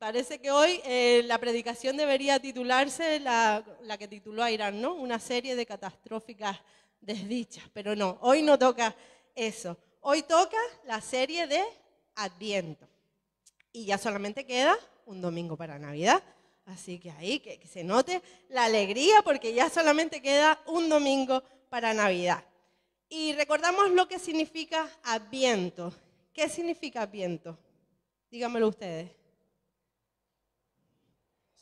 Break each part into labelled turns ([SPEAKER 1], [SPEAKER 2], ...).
[SPEAKER 1] Parece que hoy eh, la predicación debería titularse la, que tituló a Irán, ¿no? Una serie de catastróficas desdichas, pero no, hoy no toca eso. Hoy toca la serie de Adviento. Y ya solamente queda un domingo para Navidad. Así que ahí que, que, se note la alegría porque ya solamente queda un domingo para Navidad. Y recordamos lo que significa Adviento. ¿Qué significa Adviento? Dígamelo ustedes.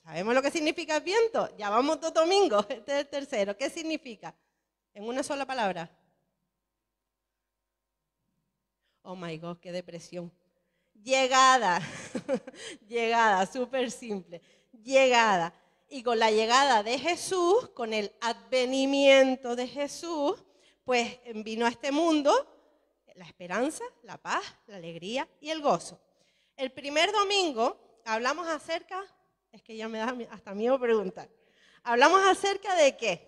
[SPEAKER 1] ¿Sabemos lo que significa viento? Ya vamos dos domingos, este es el tercero. ¿Qué significa? En una sola palabra. Oh my God, qué depresión. Llegada, llegada, súper simple. Llegada. Y con la llegada de Jesús, con el advenimiento de Jesús, pues vino a este mundo la esperanza, la paz, la alegría y el gozo. El primer domingo hablamos acerca es que ya me da hasta miedo preguntar. Hablamos acerca de qué?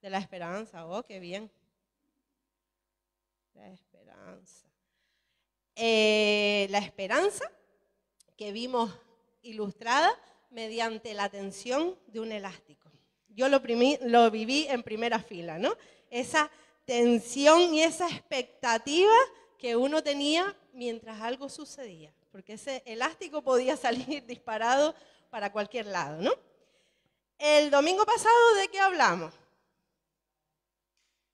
[SPEAKER 1] De la esperanza. Oh, qué bien. La esperanza. Eh, la esperanza que vimos ilustrada mediante la tensión de un elástico. Yo lo, lo viví en primera fila, ¿no? Esa tensión y esa expectativa que uno tenía mientras algo sucedía porque ese elástico podía salir disparado para cualquier lado, ¿no? El domingo pasado, ¿de qué hablamos?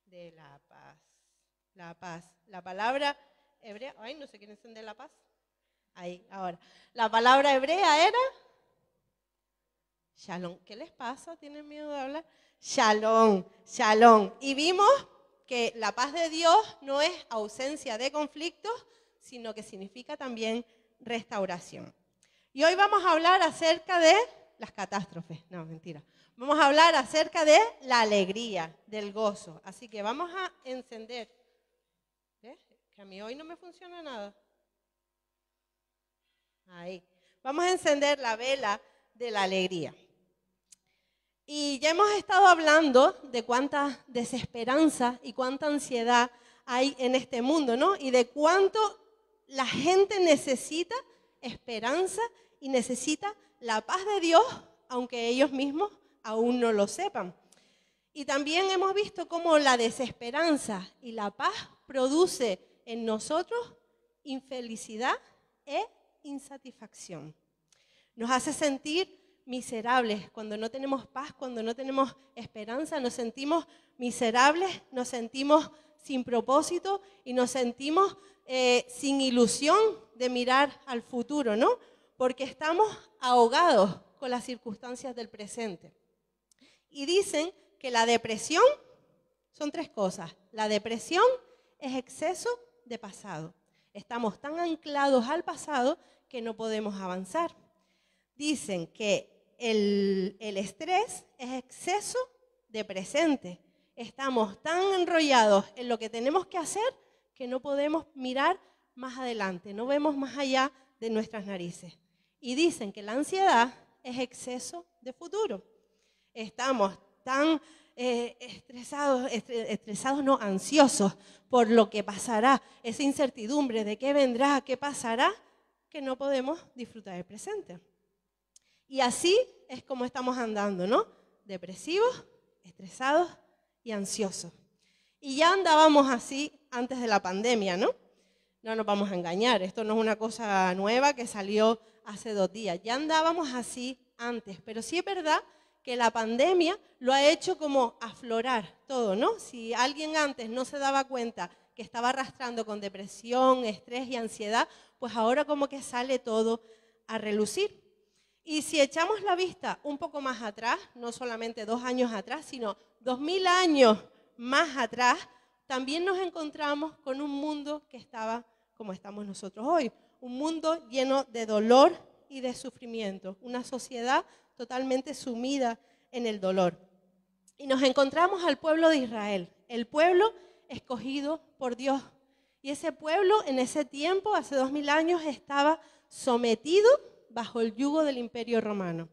[SPEAKER 1] De la paz. La paz. La palabra hebrea. Ay, no sé quién de la paz. Ahí, ahora. La palabra hebrea era. Shalom. ¿Qué les pasa? ¿Tienen miedo de hablar? Shalom, shalom. Y vimos que la paz de Dios no es ausencia de conflictos, sino que significa también restauración. Y hoy vamos a hablar acerca de las catástrofes, no, mentira. Vamos a hablar acerca de la alegría, del gozo. Así que vamos a encender. ves Que a mí hoy no me funciona nada. Ahí. Vamos a encender la vela de la alegría. Y ya hemos estado hablando de cuánta desesperanza y cuánta ansiedad hay en este mundo, ¿no? Y de cuánto la gente necesita esperanza y necesita la paz de Dios, aunque ellos mismos aún no lo sepan. Y también hemos visto cómo la desesperanza y la paz produce en nosotros infelicidad e insatisfacción. Nos hace sentir miserables, cuando no tenemos paz, cuando no tenemos esperanza, nos sentimos miserables, nos sentimos sin propósito y nos sentimos eh, sin ilusión de mirar al futuro, ¿no? Porque estamos ahogados con las circunstancias del presente. Y dicen que la depresión son tres cosas. La depresión es exceso de pasado. Estamos tan anclados al pasado que no podemos avanzar. Dicen que el, el estrés es exceso de presente estamos tan enrollados en lo que tenemos que hacer que no podemos mirar más adelante, no vemos más allá de nuestras narices. Y dicen que la ansiedad es exceso de futuro. Estamos tan eh, estresados, estresados, no, ansiosos por lo que pasará, esa incertidumbre de qué vendrá, qué pasará, que no podemos disfrutar del presente. Y así es como estamos andando, ¿no? Depresivos, estresados, y ansioso. Y ya andábamos así antes de la pandemia, ¿no? No nos vamos a engañar, esto no es una cosa nueva que salió hace dos días, ya andábamos así antes, pero sí es verdad que la pandemia lo ha hecho como aflorar todo, ¿no? Si alguien antes no se daba cuenta que estaba arrastrando con depresión, estrés y ansiedad, pues ahora como que sale todo a relucir. Y si echamos la vista un poco más atrás, no solamente dos años atrás, sino dos mil años más atrás, también nos encontramos con un mundo que estaba como estamos nosotros hoy, un mundo lleno de dolor y de sufrimiento, una sociedad totalmente sumida en el dolor. Y nos encontramos al pueblo de Israel, el pueblo escogido por Dios. Y ese pueblo en ese tiempo, hace dos mil años, estaba sometido bajo el yugo del imperio romano.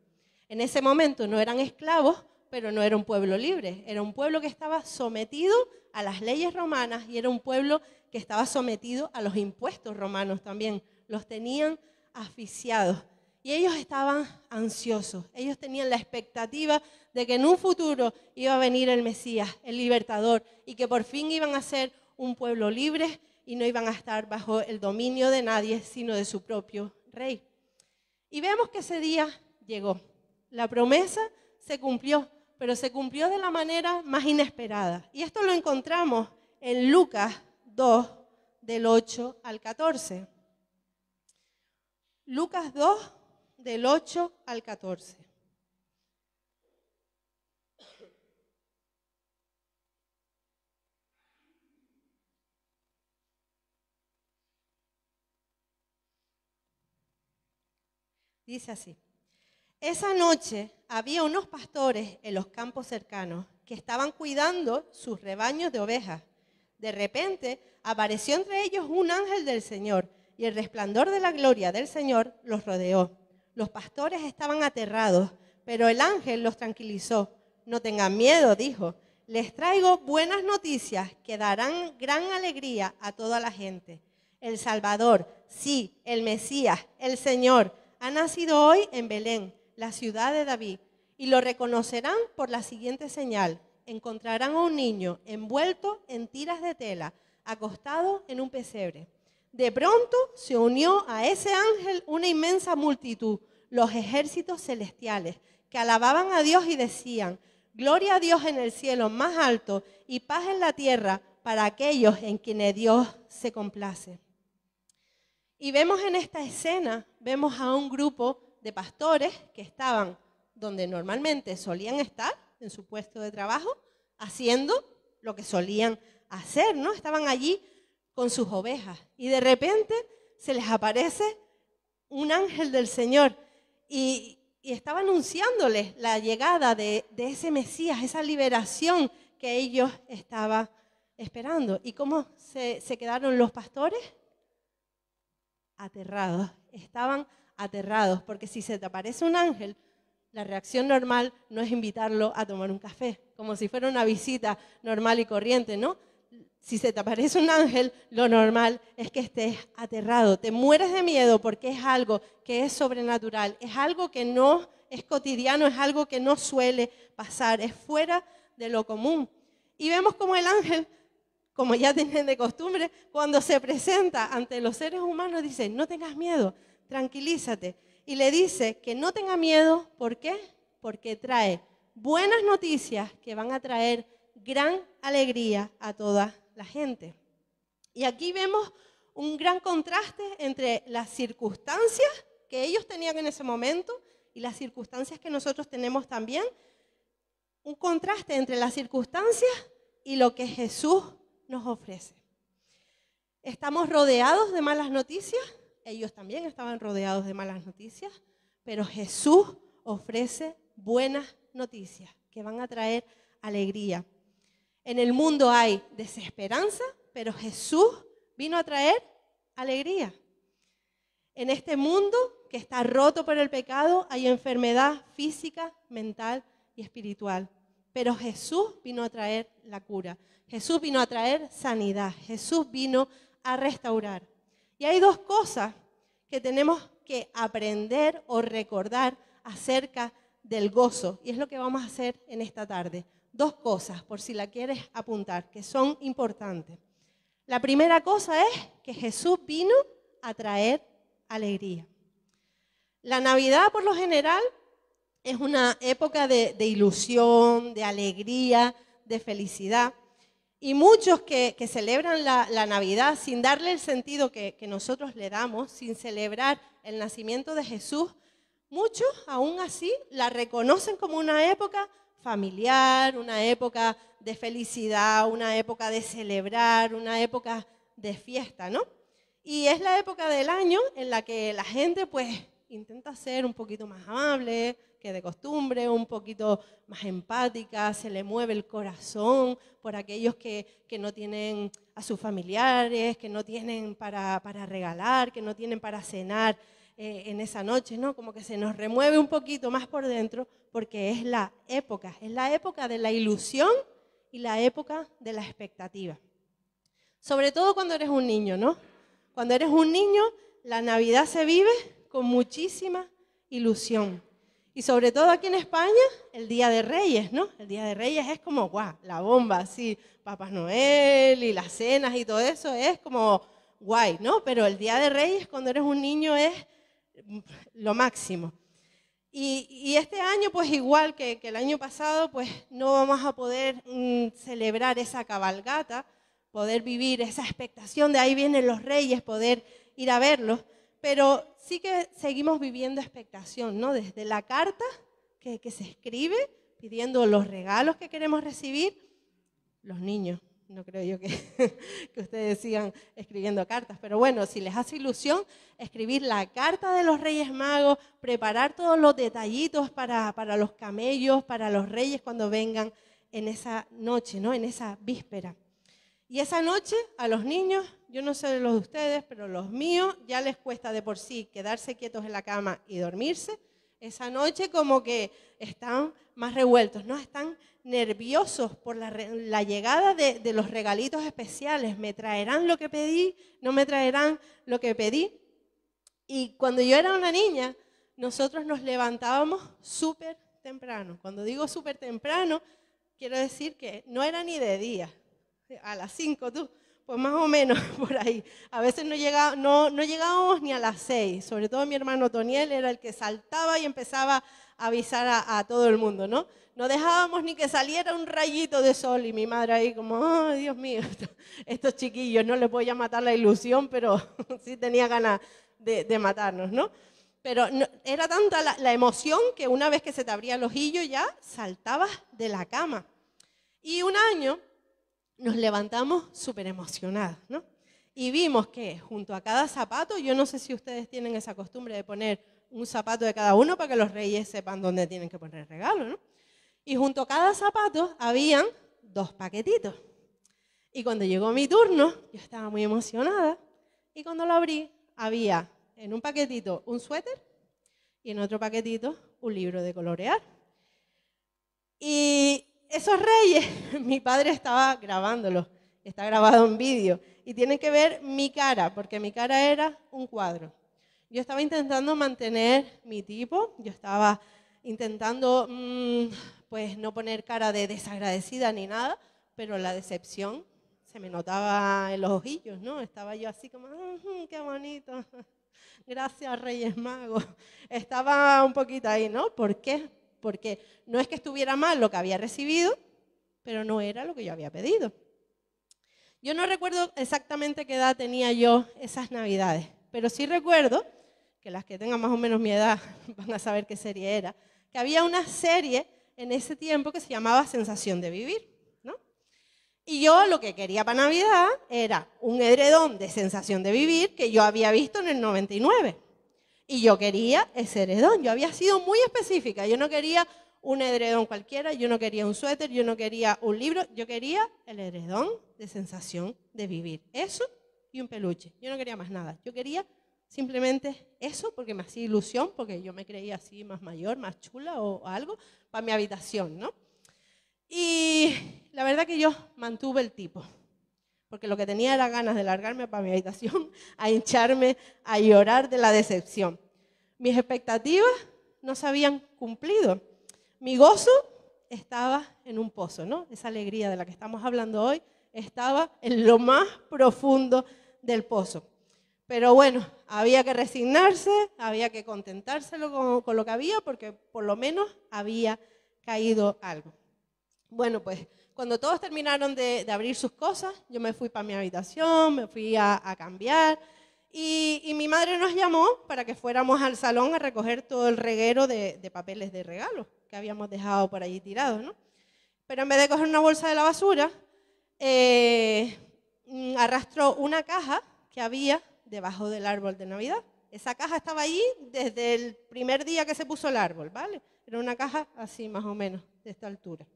[SPEAKER 1] En ese momento no eran esclavos, pero no era un pueblo libre, era un pueblo que estaba sometido a las leyes romanas y era un pueblo que estaba sometido a los impuestos romanos también. Los tenían asfixiados. Y ellos estaban ansiosos, ellos tenían la expectativa de que en un futuro iba a venir el Mesías, el libertador, y que por fin iban a ser un pueblo libre y no iban a estar bajo el dominio de nadie, sino de su propio rey. Y vemos que ese día llegó. La promesa se cumplió, pero se cumplió de la manera más inesperada. Y esto lo encontramos en Lucas 2, del 8 al 14. Lucas 2, del 8 al 14. Dice así. Esa noche había unos pastores en los campos cercanos que estaban cuidando sus rebaños de ovejas. De repente apareció entre ellos un ángel del Señor y el resplandor de la gloria del Señor los rodeó. Los pastores estaban aterrados, pero el ángel los tranquilizó. No tengan miedo, dijo. Les traigo buenas noticias que darán gran alegría a toda la gente. El Salvador, sí, el Mesías, el Señor, ha nacido hoy en Belén, la ciudad de David, y lo reconocerán por la siguiente señal. Encontrarán a un niño envuelto en tiras de tela, acostado en un pesebre. De pronto se unió a ese ángel una inmensa multitud, los ejércitos celestiales, que alababan a Dios y decían, Gloria a Dios en el cielo más alto y paz en la tierra para aquellos en quienes Dios se complace. Y vemos en esta escena, vemos a un grupo de pastores que estaban donde normalmente solían estar, en su puesto de trabajo, haciendo lo que solían hacer, ¿no? Estaban allí con sus ovejas y de repente se les aparece un ángel del Señor y, estaba anunciándoles la llegada de, ese Mesías, esa liberación que ellos estaban esperando. ¿Y cómo se quedaron los pastores? aterrados, estaban aterrados, porque si se te aparece un ángel, la reacción normal no es invitarlo a tomar un café, como si fuera una visita normal y corriente, ¿no? Si se te aparece un ángel, lo normal es que estés aterrado, te mueres de miedo porque es algo que es sobrenatural, es algo que no es cotidiano, es algo que no suele pasar, es fuera de lo común. Y vemos como el ángel como ya tienen de costumbre, cuando se presenta ante los seres humanos, dice, no tengas miedo, tranquilízate. Y le dice que no tenga miedo, ¿por qué? Porque trae buenas noticias que van a traer gran alegría a toda la gente. Y aquí vemos un gran contraste entre las circunstancias que ellos tenían en ese momento y las circunstancias que nosotros tenemos también. Un contraste entre las circunstancias y lo que Jesús nos ofrece. Estamos rodeados de malas noticias, ellos también estaban rodeados de malas noticias, pero Jesús ofrece buenas noticias que van a traer alegría. En el mundo hay desesperanza, pero Jesús vino a traer alegría. En este mundo que está roto por el pecado hay enfermedad física, mental y espiritual. Pero Jesús vino a traer la cura, Jesús vino a traer sanidad, Jesús vino a restaurar. Y hay dos cosas que tenemos que aprender o recordar acerca del gozo, y es lo que vamos a hacer en esta tarde. Dos cosas, por si la quieres apuntar, que son importantes. La primera cosa es que Jesús vino a traer alegría. La Navidad, por lo general, es una época de, ilusión, de alegría, de felicidad. Y muchos que, celebran la, Navidad sin darle el sentido que, que nosotros le damos, sin celebrar el nacimiento de Jesús, muchos aún así la reconocen como una época familiar, una época de felicidad, una época de celebrar, una época de fiesta, ¿no? Y es la época del año en la que la gente pues intenta ser un poquito más amable, que de costumbre, un poquito más empática, se le mueve el corazón por aquellos que, no tienen a sus familiares, que no tienen para, regalar, que no tienen para cenar eh, en esa noche, ¿no? Como que se nos remueve un poquito más por dentro porque es la época, es la época de la ilusión y la época de la expectativa. Sobre todo cuando eres un niño, ¿no? Cuando eres un niño, la Navidad se vive con muchísima ilusión. Y sobre todo aquí en España, el Día de Reyes, ¿no? El Día de Reyes es como, guau, la bomba, así, Papá Noel y las cenas y todo eso, es como guay, ¿no? Pero el Día de Reyes cuando eres un niño es lo máximo. Y, este año, pues igual que, el año pasado, pues no vamos a poder mm, celebrar esa cabalgata, poder vivir esa expectación de ahí vienen los reyes, poder ir a verlos, pero sí que seguimos viviendo expectación, ¿no? Desde la carta que, se escribe pidiendo los regalos que queremos recibir, los niños. No creo yo que, que ustedes sigan escribiendo cartas, pero bueno, si les hace ilusión escribir la carta de los Reyes Magos, preparar todos los detallitos para, para los camellos, para los reyes cuando vengan en esa noche, ¿no? En esa víspera. Y esa noche a los niños, yo no sé de los de ustedes, pero los míos ya les cuesta de por sí quedarse quietos en la cama y dormirse. Esa noche como que están más revueltos, ¿no? Están nerviosos por la, llegada de los regalitos especiales. ¿Me traerán lo que pedí? ¿No me traerán lo que pedí? Y cuando yo era una niña, nosotros nos levantábamos súper temprano. Cuando digo súper temprano, quiero decir que no era ni de día, este, a las 5 tú, pues más o menos por ahí. A veces no, no, no llegábamos ni a las 6, sobre todo mi hermano Toniel era el que saltaba y empezaba a avisar a, todo el mundo, ¿no? No dejábamos ni que saliera un rayito de sol y mi madre ahí como, oh, Dios mío, estos chiquillos, no les voy a matar la ilusión, pero sí tenía ganas de, matarnos, ¿no? Pero era tanta la, la, emoción que una vez que se te abría el ojillo ya saltabas de la cama. Y un año nos levantamos súper emocionados, ¿no? Y vimos que junto a cada zapato, yo no sé si ustedes tienen esa costumbre de poner un zapato de cada uno para que los reyes sepan dónde tienen que poner el regalo, ¿no? Y junto a cada zapato habían dos paquetitos. Y cuando llegó mi turno, yo estaba muy emocionada. Y cuando lo abrí, había en un paquetito un suéter y en otro paquetito un libro de colorear. Y esos reyes, mi padre estaba grabándolos, está grabado en vídeo, y tiene que ver mi cara, porque mi cara era un cuadro. Yo estaba intentando mantener mi tipo, yo estaba intentando mm, pues no poner cara de desagradecida ni nada, pero la decepción se me notaba en los ojillos, ¿no? Estaba yo así como, qué bonito, gracias Reyes Magos. Estaba un poquito ahí, ¿no? ¿Por qué? porque no es que estuviera mal lo que había recibido, pero no era lo que yo había pedido. Yo no recuerdo exactamente qué edad tenía yo esas navidades, pero sí recuerdo, que las que tengan más o menos mi edad van a saber qué serie era, que había una serie en ese tiempo que se llamaba Sensación de Vivir. Y yo lo que quería para Navidad era un edredón de Sensación de Vivir que yo había visto en el 99. Y yo quería ese edredón. Yo había sido muy específica. Yo no quería un edredón cualquiera, yo no quería un suéter, yo no quería un libro. Yo quería el edredón de sensación de vivir. Eso y un peluche. Yo no quería más nada. Yo quería simplemente eso porque me hacía ilusión, porque yo me creía así más mayor, más chula o algo, para mi habitación, ¿no? Y la verdad que yo mantuve el tipo porque lo que tenía era ganas de largarme para mi habitación, a hincharme, a llorar de la decepción. Mis expectativas no se habían cumplido. Mi gozo estaba en un pozo, ¿no? Esa alegría de la que estamos hablando hoy estaba en lo más profundo del pozo. Pero bueno, había que resignarse, había que contentárselo con, con, lo que había, porque por lo menos había caído algo. Bueno, pues cuando todos terminaron de, abrir sus cosas, yo me fui para mi habitación, me fui a, cambiar y, mi madre nos llamó para que fuéramos al salón a recoger todo el reguero de, papeles de regalo que habíamos dejado por allí tirados, ¿no? Pero en vez de coger una bolsa de la basura, eh, arrastró una caja que había debajo del árbol de Navidad. Esa caja estaba allí desde el primer día que se puso el árbol, ¿vale? Era una caja así más o menos, de esta altura.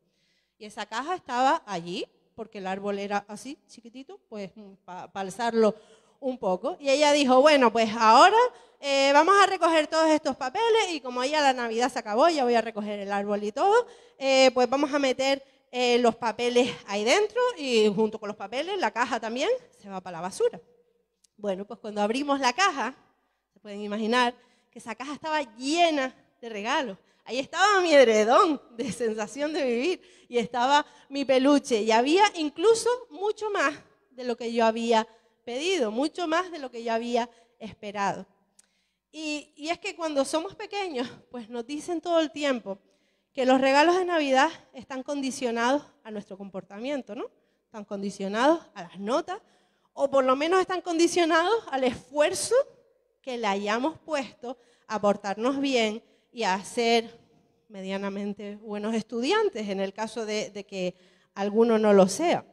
[SPEAKER 1] Y esa caja estaba allí, porque el árbol era así, chiquitito, pues mm, para alzarlo un poco. Y ella dijo, bueno, pues ahora eh, vamos a recoger todos estos papeles y como ya la Navidad se acabó, ya voy a recoger el árbol y todo, eh, pues vamos a meter eh, los papeles ahí dentro y junto con los papeles la caja también se va para la basura. Bueno, pues cuando abrimos la caja, se pueden imaginar que esa caja estaba llena de regalos. Ahí estaba mi edredón de sensación de vivir y estaba mi peluche y había incluso mucho más de lo que yo había pedido, mucho más de lo que yo había esperado. Y, es que cuando somos pequeños, pues nos dicen todo el tiempo que los regalos de Navidad están condicionados a nuestro comportamiento, ¿no? Están condicionados a las notas o por lo menos están condicionados al esfuerzo que le hayamos puesto a portarnos bien, y a ser medianamente buenos estudiantes, en el caso de, que alguno no lo sea.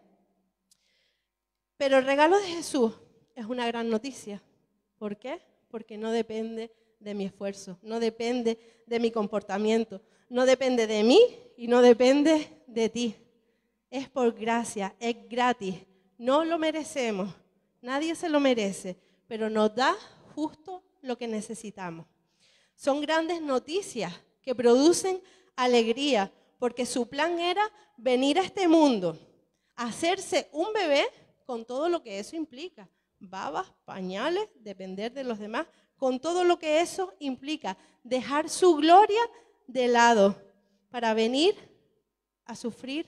[SPEAKER 1] Pero el regalo de Jesús es una gran noticia. ¿Por qué? Porque no depende de mi esfuerzo, no depende de mi comportamiento, no depende de mí y no depende de ti. Es por gracia, es gratis. No lo merecemos, nadie se lo merece, pero nos da justo lo que necesitamos. Son grandes noticias que producen alegría, porque su plan era venir a este mundo, hacerse un bebé con todo lo que eso implica, babas, pañales, depender de los demás, con todo lo que eso implica, dejar su gloria de lado para venir a sufrir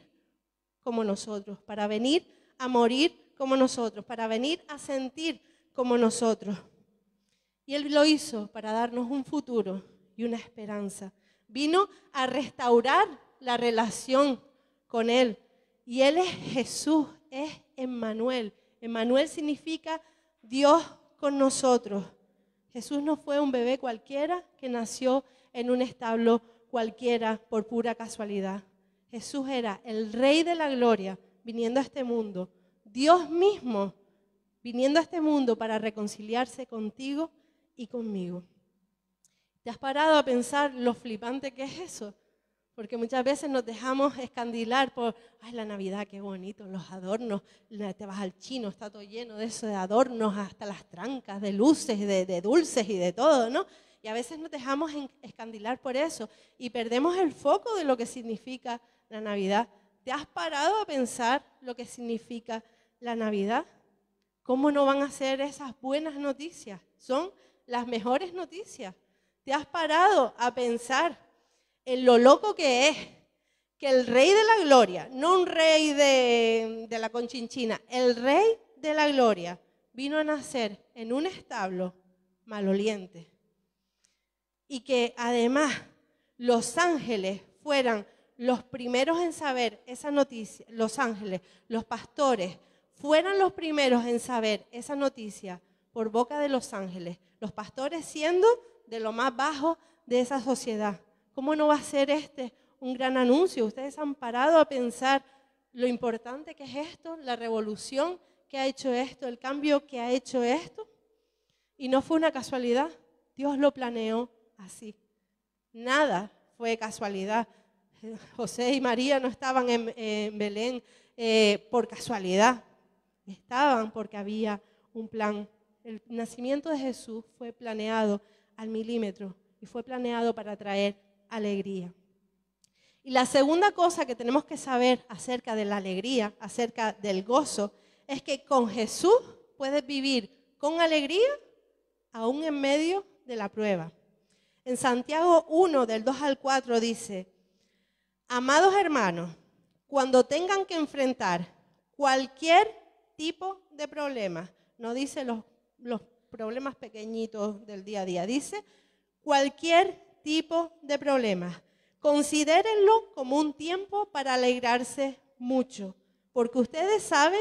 [SPEAKER 1] como nosotros, para venir a morir como nosotros, para venir a sentir como nosotros. Y Él lo hizo para darnos un futuro y una esperanza. Vino a restaurar la relación con Él. Y Él es Jesús, es Emmanuel. Emmanuel significa Dios con nosotros. Jesús no fue un bebé cualquiera que nació en un establo cualquiera por pura casualidad. Jesús era el rey de la gloria viniendo a este mundo. Dios mismo viniendo a este mundo para reconciliarse contigo y conmigo. ¿Te has parado a pensar lo flipante que es eso? Porque muchas veces nos dejamos escandilar por, ay, la Navidad, qué bonito, los adornos, te vas al chino, está todo lleno de eso, de adornos, hasta las trancas, de luces, de, de dulces y de todo, ¿no? Y a veces nos dejamos escandilar por eso y perdemos el foco de lo que significa la Navidad. ¿Te has parado a pensar lo que significa la Navidad? ¿Cómo no van a ser esas buenas noticias? Son las mejores noticias. Te has parado a pensar en lo loco que es que el rey de la gloria, no un rey de, la conchinchina, el rey de la gloria vino a nacer en un establo maloliente. Y que además los ángeles fueran los primeros en saber esa noticia, los ángeles, los pastores, fueran los primeros en saber esa noticia por boca de los ángeles, los pastores siendo de lo más bajo de esa sociedad. ¿Cómo no va a ser este un gran anuncio? Ustedes han parado a pensar lo importante que es esto, la revolución que ha hecho esto, el cambio que ha hecho esto. Y no fue una casualidad, Dios lo planeó así. Nada fue casualidad. José y María no estaban en, Belén eh, por casualidad, estaban porque había un plan el nacimiento de Jesús fue planeado al milímetro y fue planeado para traer alegría. Y la segunda cosa que tenemos que saber acerca de la alegría, acerca del gozo, es que con Jesús puedes vivir con alegría aún en medio de la prueba. En Santiago 1, del 2 al 4 dice, amados hermanos, cuando tengan que enfrentar cualquier tipo de problema, no dice los los problemas pequeñitos del día a día. Dice, cualquier tipo de problema Considérenlo como un tiempo para alegrarse mucho, porque ustedes saben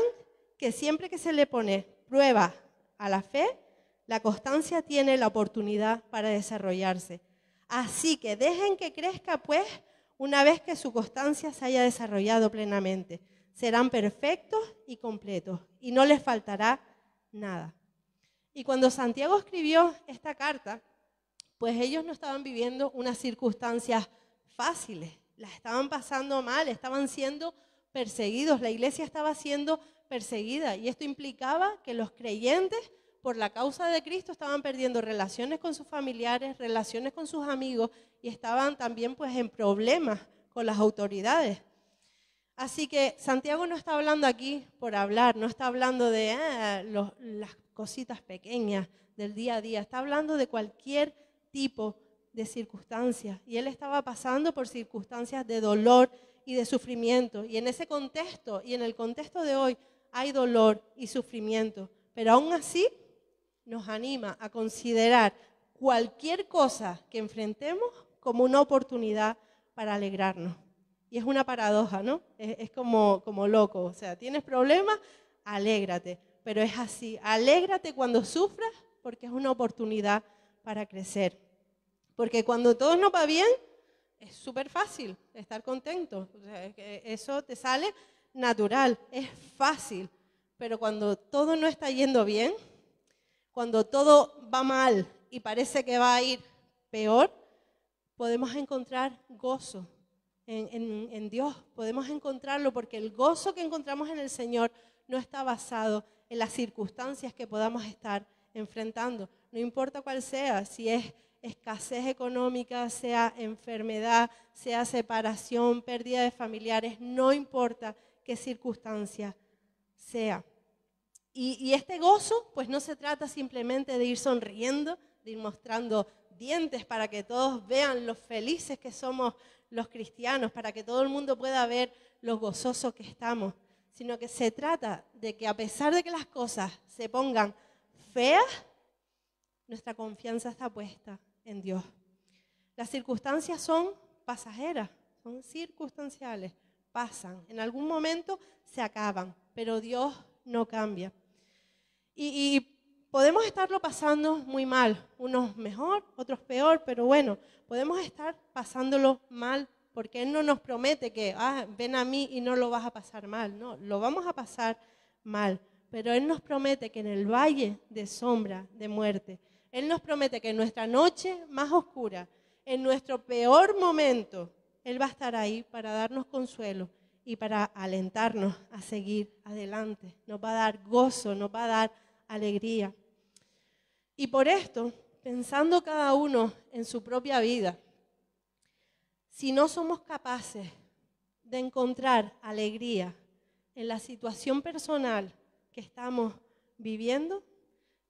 [SPEAKER 1] que siempre que se le pone prueba a la fe, la constancia tiene la oportunidad para desarrollarse. Así que dejen que crezca, pues, una vez que su constancia se haya desarrollado plenamente. Serán perfectos y completos y no les faltará nada. Y cuando Santiago escribió esta carta, pues ellos no estaban viviendo unas circunstancias fáciles, las estaban pasando mal, estaban siendo perseguidos, la iglesia estaba siendo perseguida y esto implicaba que los creyentes por la causa de Cristo estaban perdiendo relaciones con sus familiares, relaciones con sus amigos y estaban también pues en problemas con las autoridades. Así que Santiago no está hablando aquí por hablar, no está hablando de las ah, los, las cositas pequeñas del día a día. Está hablando de cualquier tipo de circunstancias. Y él estaba pasando por circunstancias de dolor y de sufrimiento. Y en ese contexto y en el contexto de hoy hay dolor y sufrimiento. Pero aún así nos anima a considerar cualquier cosa que enfrentemos como una oportunidad para alegrarnos. Y es una paradoja, ¿no? Es, como, como loco. O sea, tienes problemas, alégrate pero es así. Alégrate cuando sufras porque es una oportunidad para crecer. Porque cuando todo no va bien, es súper fácil estar contento. eso te sale natural, es fácil. Pero cuando todo no está yendo bien, cuando todo va mal y parece que va a ir peor, podemos encontrar gozo en, en Dios, podemos encontrarlo porque el gozo que encontramos en el Señor no está basado en las circunstancias que podamos estar enfrentando, no importa cuál sea, si es escasez económica, sea enfermedad, sea separación, pérdida de familiares, no importa qué circunstancia sea. Y, este gozo, pues no se trata simplemente de ir sonriendo, de ir mostrando dientes para que todos vean lo felices que somos los cristianos, para que todo el mundo pueda ver lo gozosos que estamos sino que se trata de que a pesar de que las cosas se pongan feas, nuestra confianza está puesta en Dios. Las circunstancias son pasajeras, son circunstanciales, pasan, en algún momento se acaban, pero Dios no cambia. Y, podemos estarlo pasando muy mal, unos mejor, otros peor, pero bueno, podemos estar pasándolo mal porque Él no nos promete que, ah, ven a mí y no lo vas a pasar mal, no, lo vamos a pasar mal, pero Él nos promete que en el valle de sombra, de muerte, Él nos promete que en nuestra noche más oscura, en nuestro peor momento, Él va a estar ahí para darnos consuelo y para alentarnos a seguir adelante. Nos va a dar gozo, nos va a dar alegría. Y por esto, pensando cada uno en su propia vida, si no somos capaces de encontrar alegría en la situación personal que estamos viviendo,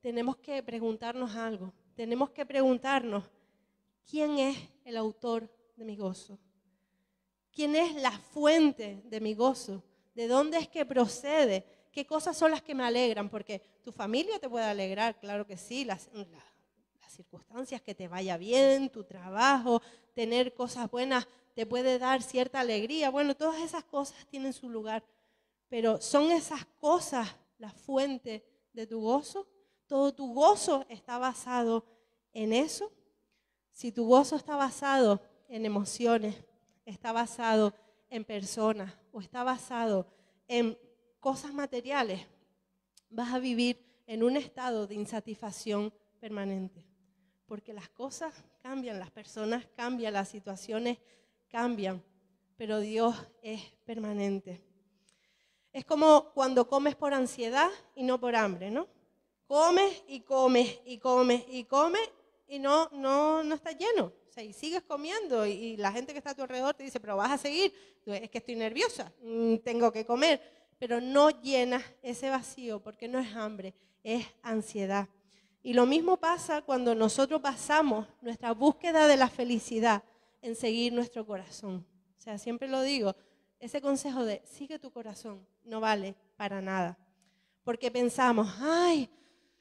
[SPEAKER 1] tenemos que preguntarnos algo. Tenemos que preguntarnos, ¿quién es el autor de mi gozo? ¿Quién es la fuente de mi gozo? ¿De dónde es que procede? ¿Qué cosas son las que me alegran? Porque tu familia te puede alegrar, claro que sí, las, circunstancias, que te vaya bien, tu trabajo, tener cosas buenas, te puede dar cierta alegría. Bueno, todas esas cosas tienen su lugar, pero ¿son esas cosas la fuente de tu gozo? ¿Todo tu gozo está basado en eso? Si tu gozo está basado en emociones, está basado en personas o está basado en cosas materiales, vas a vivir en un estado de insatisfacción permanente porque las cosas cambian, las personas cambian, las situaciones cambian, pero Dios es permanente. Es como cuando comes por ansiedad y no por hambre, ¿no? Comes y comes y comes y comes y no, no, no está lleno. O sea, y sigues comiendo y, y la gente que está a tu alrededor te dice, pero vas a seguir. Es que estoy nerviosa, mm, tengo que comer. Pero no llenas ese vacío porque no es hambre, es ansiedad. Y lo mismo pasa cuando nosotros pasamos nuestra búsqueda de la felicidad en seguir nuestro corazón. O sea, siempre lo digo, ese consejo de sigue tu corazón no vale para nada. Porque pensamos, ay,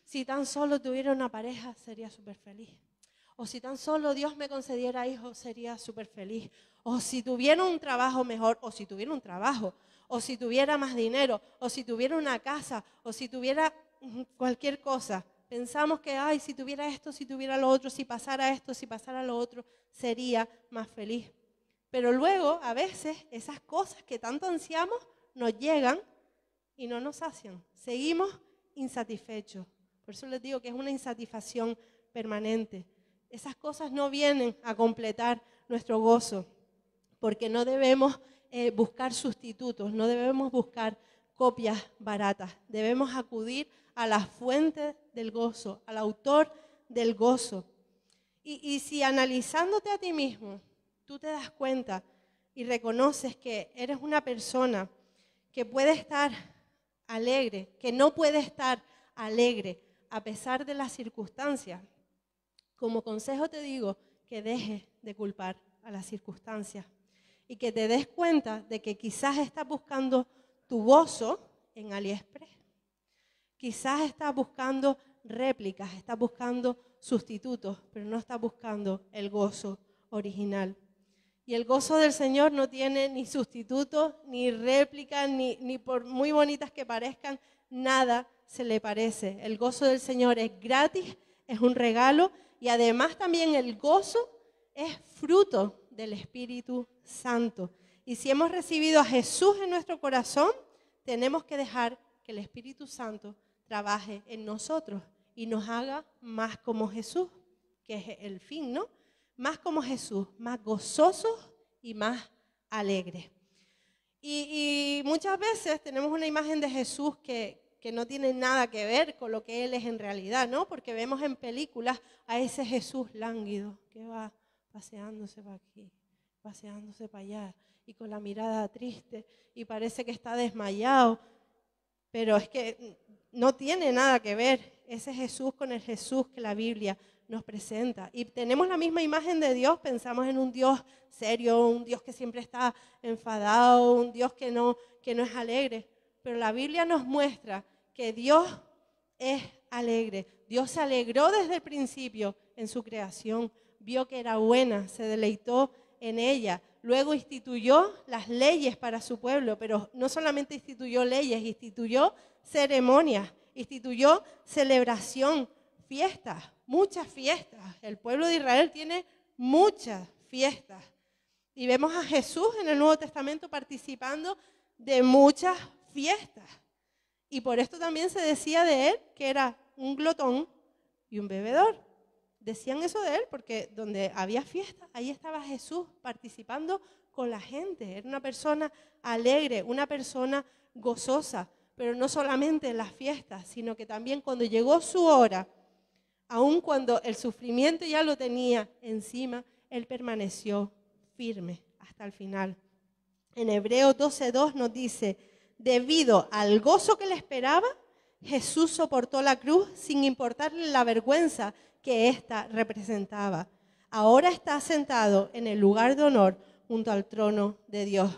[SPEAKER 1] si tan solo tuviera una pareja sería súper feliz. O si tan solo Dios me concediera hijos sería súper feliz. O si tuviera un trabajo mejor, o si tuviera un trabajo, o si tuviera más dinero, o si tuviera una casa, o si tuviera cualquier cosa. Pensamos que, ay, si tuviera esto, si tuviera lo otro, si pasara esto, si pasara lo otro, sería más feliz. Pero luego, a veces, esas cosas que tanto ansiamos nos llegan y no nos hacen. Seguimos insatisfechos. Por eso les digo que es una insatisfacción permanente. Esas cosas no vienen a completar nuestro gozo, porque no debemos eh, buscar sustitutos, no debemos buscar copias baratas. Debemos acudir a la fuente del gozo, al autor del gozo. Y, si analizándote a ti mismo, tú te das cuenta y reconoces que eres una persona que puede estar alegre, que no puede estar alegre a pesar de las circunstancias, como consejo te digo que dejes de culpar a las circunstancias y que te des cuenta de que quizás estás buscando tu gozo en AliExpress Quizás está buscando réplicas, está buscando sustitutos, pero no está buscando el gozo original. Y el gozo del Señor no tiene ni sustituto, ni réplica, ni, ni por muy bonitas que parezcan, nada se le parece. El gozo del Señor es gratis, es un regalo y además también el gozo es fruto del Espíritu Santo. Y si hemos recibido a Jesús en nuestro corazón, tenemos que dejar que el Espíritu Santo trabaje en nosotros y nos haga más como Jesús, que es el fin, ¿no? Más como Jesús, más gozosos y más alegres. Y, muchas veces tenemos una imagen de Jesús que, que no tiene nada que ver con lo que Él es en realidad, ¿no? Porque vemos en películas a ese Jesús lánguido que va paseándose para aquí, paseándose para allá, y con la mirada triste, y parece que está desmayado, pero es que no tiene nada que ver ese Jesús con el Jesús que la Biblia nos presenta. Y tenemos la misma imagen de Dios, pensamos en un Dios serio, un Dios que siempre está enfadado, un Dios que no, que no es alegre. Pero la Biblia nos muestra que Dios es alegre. Dios se alegró desde el principio en su creación, vio que era buena, se deleitó en ella, Luego instituyó las leyes para su pueblo, pero no solamente instituyó leyes, instituyó ceremonias, instituyó celebración, fiestas, muchas fiestas. El pueblo de Israel tiene muchas fiestas. Y vemos a Jesús en el Nuevo Testamento participando de muchas fiestas. Y por esto también se decía de él que era un glotón y un bebedor decían eso de él porque donde había fiesta, ahí estaba Jesús participando con la gente. Era una persona alegre, una persona gozosa, pero no solamente en las fiestas, sino que también cuando llegó su hora, aun cuando el sufrimiento ya lo tenía encima, él permaneció firme hasta el final. En Hebreo 12.2 nos dice, debido al gozo que le esperaba, Jesús soportó la cruz sin importarle la vergüenza, que ésta representaba. Ahora está sentado en el lugar de honor junto al trono de Dios.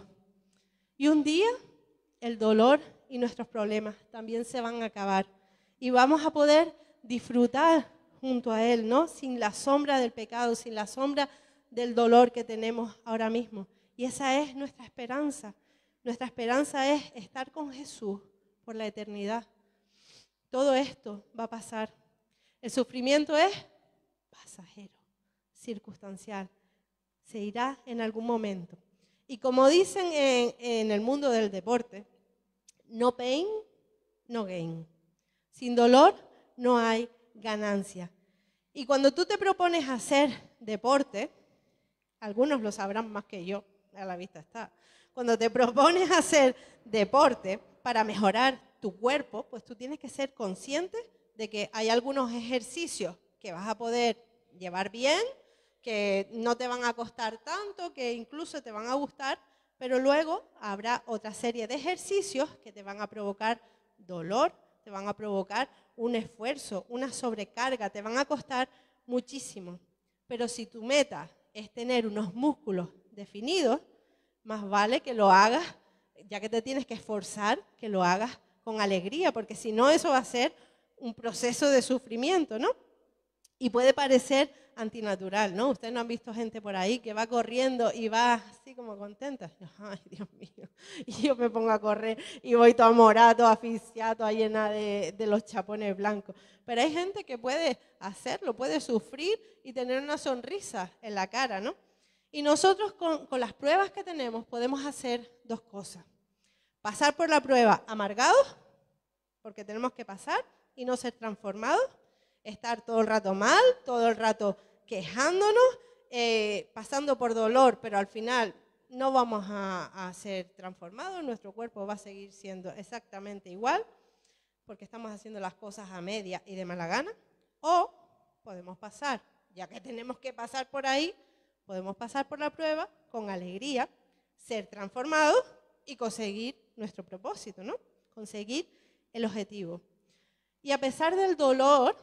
[SPEAKER 1] Y un día el dolor y nuestros problemas también se van a acabar y vamos a poder disfrutar junto a Él, ¿no? Sin la sombra del pecado, sin la sombra del dolor que tenemos ahora mismo. Y esa es nuestra esperanza. Nuestra esperanza es estar con Jesús por la eternidad. Todo esto va a pasar el sufrimiento es pasajero, circunstancial. Se irá en algún momento. Y como dicen en, el mundo del deporte, no pain, no gain. Sin dolor no hay ganancia. Y cuando tú te propones hacer deporte, algunos lo sabrán más que yo, a la vista está. Cuando te propones hacer deporte para mejorar tu cuerpo, pues tú tienes que ser consciente de que hay algunos ejercicios que vas a poder llevar bien, que no te van a costar tanto, que incluso te van a gustar, pero luego habrá otra serie de ejercicios que te van a provocar dolor, te van a provocar un esfuerzo, una sobrecarga, te van a costar muchísimo. Pero si tu meta es tener unos músculos definidos, más vale que lo hagas, ya que te tienes que esforzar, que lo hagas con alegría, porque si no eso va a ser un proceso de sufrimiento, ¿no? Y puede parecer antinatural, ¿no? Ustedes no han visto gente por ahí que va corriendo y va así como contenta. Ay, Dios mío. Y yo me pongo a correr y voy todo morado, aficiado, llena de, los chapones blancos. Pero hay gente que puede hacerlo, puede sufrir y tener una sonrisa en la cara, ¿no? Y nosotros con las pruebas que tenemos podemos hacer dos cosas. Pasar por la prueba amargados, porque tenemos que pasar, y no ser transformados, estar todo el rato mal, todo el rato quejándonos, eh, pasando por dolor, pero al final no vamos a, a, ser transformados, nuestro cuerpo va a seguir siendo exactamente igual, porque estamos haciendo las cosas a media y de mala gana, o podemos pasar, ya que tenemos que pasar por ahí, podemos pasar por la prueba con alegría, ser transformados y conseguir nuestro propósito, ¿no? Conseguir el objetivo. Y a pesar del dolor,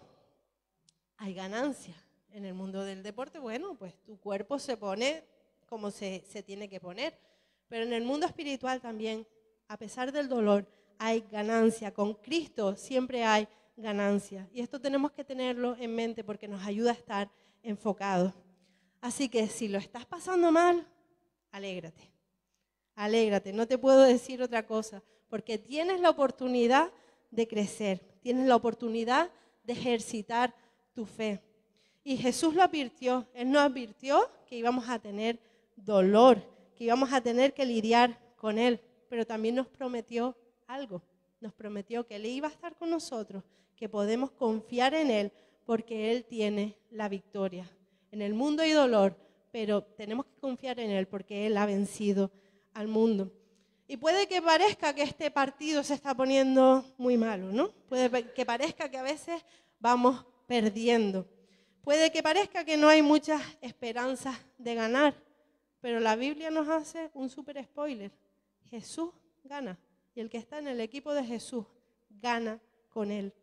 [SPEAKER 1] hay ganancia. En el mundo del deporte, bueno, pues tu cuerpo se pone como se, tiene que poner. Pero en el mundo espiritual también, a pesar del dolor, hay ganancia. Con Cristo siempre hay ganancia. Y esto tenemos que tenerlo en mente porque nos ayuda a estar enfocados. Así que si lo estás pasando mal, alégrate. Alégrate, no te puedo decir otra cosa, porque tienes la oportunidad de crecer. Tienes la oportunidad de ejercitar tu fe. Y Jesús lo advirtió. Él nos advirtió que íbamos a tener dolor, que íbamos a tener que lidiar con Él. Pero también nos prometió algo. Nos prometió que Él iba a estar con nosotros, que podemos confiar en Él porque Él tiene la victoria. En el mundo hay dolor, pero tenemos que confiar en Él porque Él ha vencido al mundo. Y puede que parezca que este partido se está poniendo muy malo, ¿no? Puede que parezca que a veces vamos perdiendo. Puede que parezca que no hay muchas esperanzas de ganar, pero la Biblia nos hace un super spoiler. Jesús gana y el que está en el equipo de Jesús gana con él.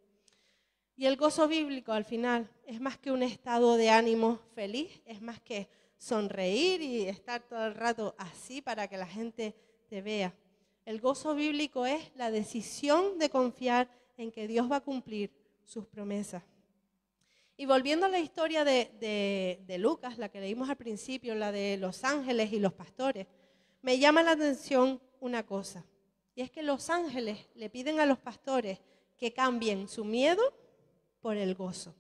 [SPEAKER 1] Y el gozo bíblico al final es más que un estado de ánimo feliz, es más que sonreír y estar todo el rato así para que la gente te vea. El gozo bíblico es la decisión de confiar en que Dios va a cumplir sus promesas. Y volviendo a la historia de, Lucas, la que leímos al principio, la de los ángeles y los pastores, me llama la atención una cosa. Y es que los ángeles le piden a los pastores que cambien su miedo por el gozo.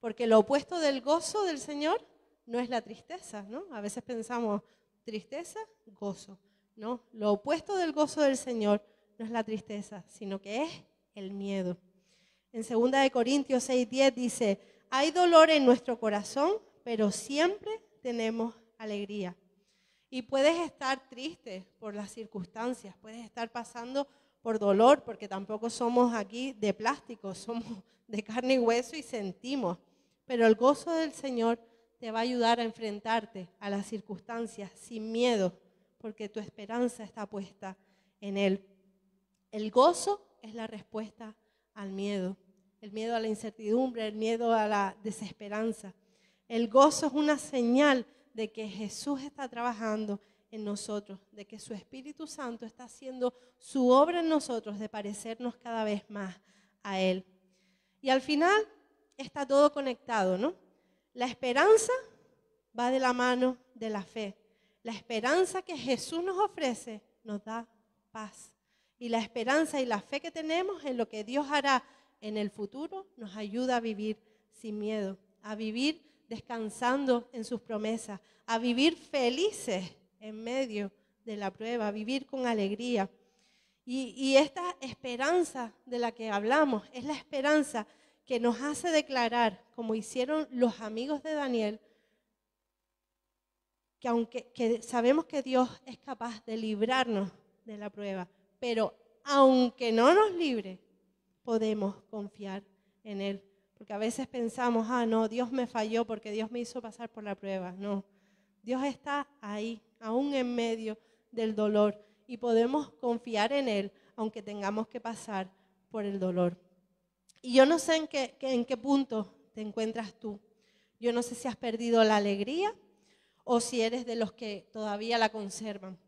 [SPEAKER 1] Porque lo opuesto del gozo del Señor no es la tristeza, ¿no? A veces pensamos tristeza, gozo. No, lo opuesto del gozo del Señor no es la tristeza, sino que es el miedo. En 2 de Corintios 6:10 dice, "Hay dolor en nuestro corazón, pero siempre tenemos alegría." Y puedes estar triste por las circunstancias, puedes estar pasando por dolor, porque tampoco somos aquí de plástico, somos de carne y hueso y sentimos. Pero el gozo del Señor te va a ayudar a enfrentarte a las circunstancias sin miedo, porque tu esperanza está puesta en Él. El gozo es la respuesta al miedo, el miedo a la incertidumbre, el miedo a la desesperanza. El gozo es una señal de que Jesús está trabajando en nosotros, de que su Espíritu Santo está haciendo su obra en nosotros de parecernos cada vez más a Él. Y al final está todo conectado, ¿no? La esperanza va de la mano de la fe. La esperanza que Jesús nos ofrece nos da paz. Y la esperanza y la fe que tenemos en lo que Dios hará en el futuro nos ayuda a vivir sin miedo, a vivir descansando en sus promesas, a vivir felices en medio de la prueba, a vivir con alegría. Y, y, esta esperanza de la que hablamos es la esperanza que nos hace declarar, como hicieron los amigos de Daniel, que aunque que sabemos que Dios es capaz de librarnos de la prueba, pero aunque no nos libre, podemos confiar en Él. Porque a veces pensamos, ah, no, Dios me falló porque Dios me hizo pasar por la prueba. No, Dios está ahí, aún en medio del dolor, y podemos confiar en Él, aunque tengamos que pasar por el dolor. Y yo no sé en qué, en qué punto te encuentras tú. Yo no sé si has perdido la alegría o si eres de los que todavía la conservan.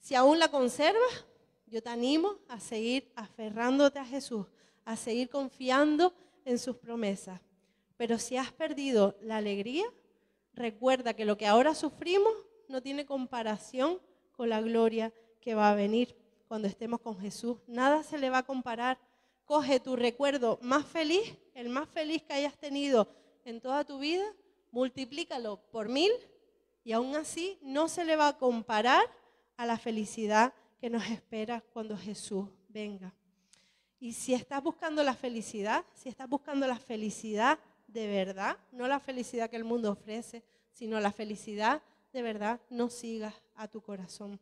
[SPEAKER 1] Si aún la conservas, yo te animo a seguir aferrándote a Jesús, a seguir confiando en sus promesas. Pero si has perdido la alegría, recuerda que lo que ahora sufrimos no tiene comparación con la gloria que va a venir cuando estemos con Jesús. Nada se le va a comparar. Coge tu recuerdo más feliz, el más feliz que hayas tenido en toda tu vida, multiplícalo por mil y aún así no se le va a comparar a la felicidad que nos espera cuando Jesús venga. Y si estás buscando la felicidad, si estás buscando la felicidad de verdad, no la felicidad que el mundo ofrece, sino la felicidad de verdad, no sigas a tu corazón.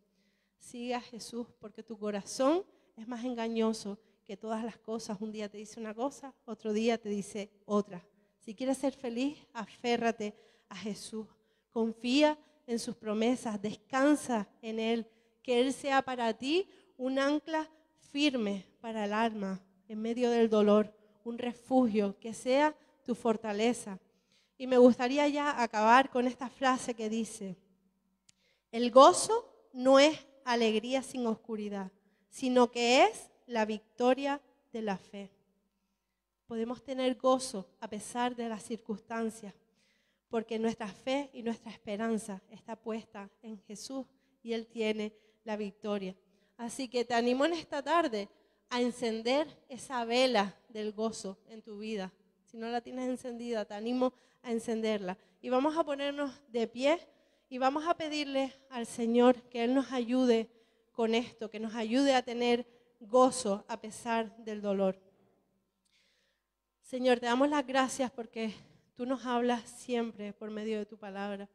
[SPEAKER 1] Siga a Jesús, porque tu corazón es más engañoso que todas las cosas. Un día te dice una cosa, otro día te dice otra. Si quieres ser feliz, aférrate a Jesús, Confía en sus promesas, descansa en Él, que Él sea para ti un ancla firme para el alma en medio del dolor, un refugio, que sea tu fortaleza. Y me gustaría ya acabar con esta frase que dice, el gozo no es alegría sin oscuridad, sino que es la victoria de la fe. Podemos tener gozo a pesar de las circunstancias, porque nuestra fe y nuestra esperanza está puesta en Jesús y Él tiene la victoria. Así que te animo en esta tarde a encender esa vela del gozo en tu vida. Si no la tienes encendida, te animo a encenderla. Y vamos a ponernos de pie y vamos a pedirle al Señor que Él nos ayude con esto, que nos ayude a tener gozo a pesar del dolor. Señor, te damos las gracias porque Tú nos hablas siempre por medio de tu palabra.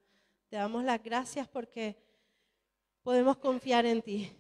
[SPEAKER 1] Te damos las gracias porque podemos confiar en ti.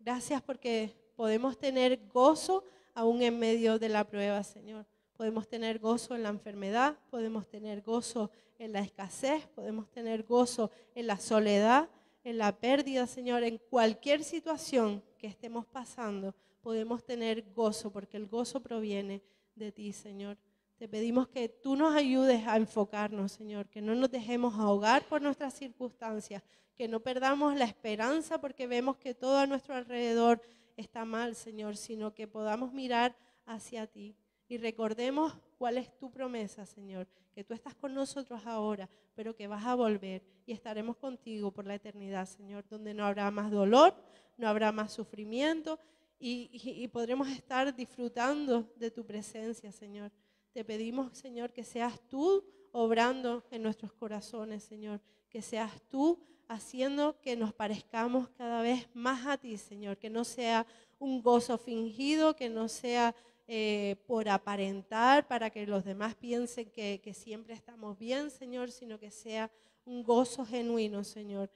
[SPEAKER 1] Gracias porque podemos tener gozo aún en medio de la prueba, Señor. Podemos tener gozo en la enfermedad, podemos tener gozo en la escasez, podemos tener gozo en la soledad, en la pérdida, Señor, en cualquier situación que estemos pasando, podemos tener gozo, porque el gozo proviene de ti, Señor. Te pedimos que tú nos ayudes a enfocarnos, Señor, que no nos dejemos ahogar por nuestras circunstancias, que no perdamos la esperanza porque vemos que todo a nuestro alrededor está mal, Señor, sino que podamos mirar hacia ti y recordemos cuál es tu promesa, Señor, que tú estás con nosotros ahora, pero que vas a volver y estaremos contigo por la eternidad, Señor, donde no habrá más dolor, no habrá más sufrimiento y, podremos estar disfrutando de tu presencia, Señor. Te pedimos, Señor, que seas tú obrando en nuestros corazones, Señor, que seas tú haciendo que nos parezcamos cada vez más a ti, Señor, que no sea un gozo fingido, que no sea eh, por aparentar para que los demás piensen que siempre estamos bien, Señor, sino que sea un gozo genuino, Señor,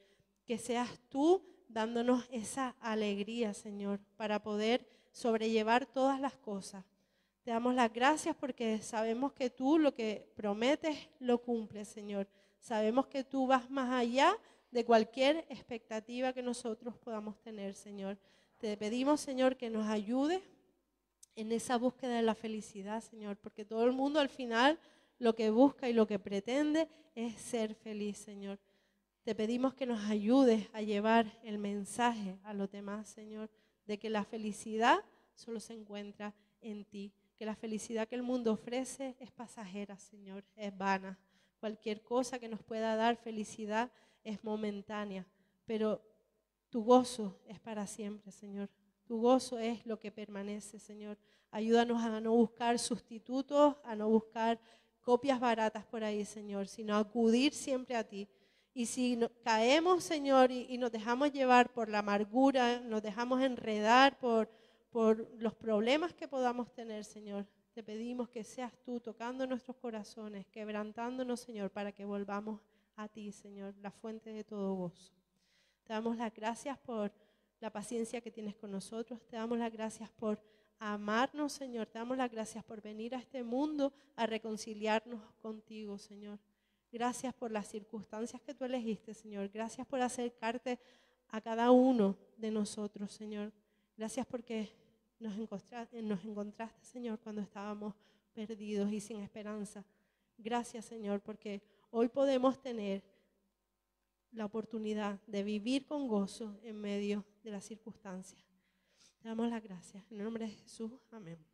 [SPEAKER 1] que seas tú dándonos esa alegría, Señor, para poder sobrellevar todas las cosas. Te damos las gracias porque sabemos que tú lo que prometes lo cumples, Señor. Sabemos que tú vas más allá de cualquier expectativa que nosotros podamos tener, Señor. Te pedimos, Señor, que nos ayudes en esa búsqueda de la felicidad, Señor, porque todo el mundo al final lo que busca y lo que pretende es ser feliz, Señor. Te pedimos que nos ayudes a llevar el mensaje a los demás, Señor, de que la felicidad solo se encuentra en ti que la felicidad que el mundo ofrece es pasajera, Señor, es vana. Cualquier cosa que nos pueda dar felicidad es momentánea, pero tu gozo es para siempre, Señor. Tu gozo es lo que permanece, Señor. Ayúdanos a no buscar sustitutos, a no buscar copias baratas por ahí, Señor, sino acudir siempre a ti. Y si caemos, Señor, y, nos dejamos llevar por la amargura, nos dejamos enredar por por los problemas que podamos tener, Señor. Te pedimos que seas tú tocando nuestros corazones, quebrantándonos, Señor, para que volvamos a ti, Señor, la fuente de todo gozo. Te damos las gracias por la paciencia que tienes con nosotros. Te damos las gracias por amarnos, Señor. Te damos las gracias por venir a este mundo a reconciliarnos contigo, Señor. Gracias por las circunstancias que tú elegiste, Señor. Gracias por acercarte a cada uno de nosotros, Señor. Gracias porque nos encontraste, Señor, cuando estábamos perdidos y sin esperanza. Gracias, Señor, porque hoy podemos tener la oportunidad de vivir con gozo en medio de las circunstancias. Te damos las gracias. En el nombre de Jesús. Amén.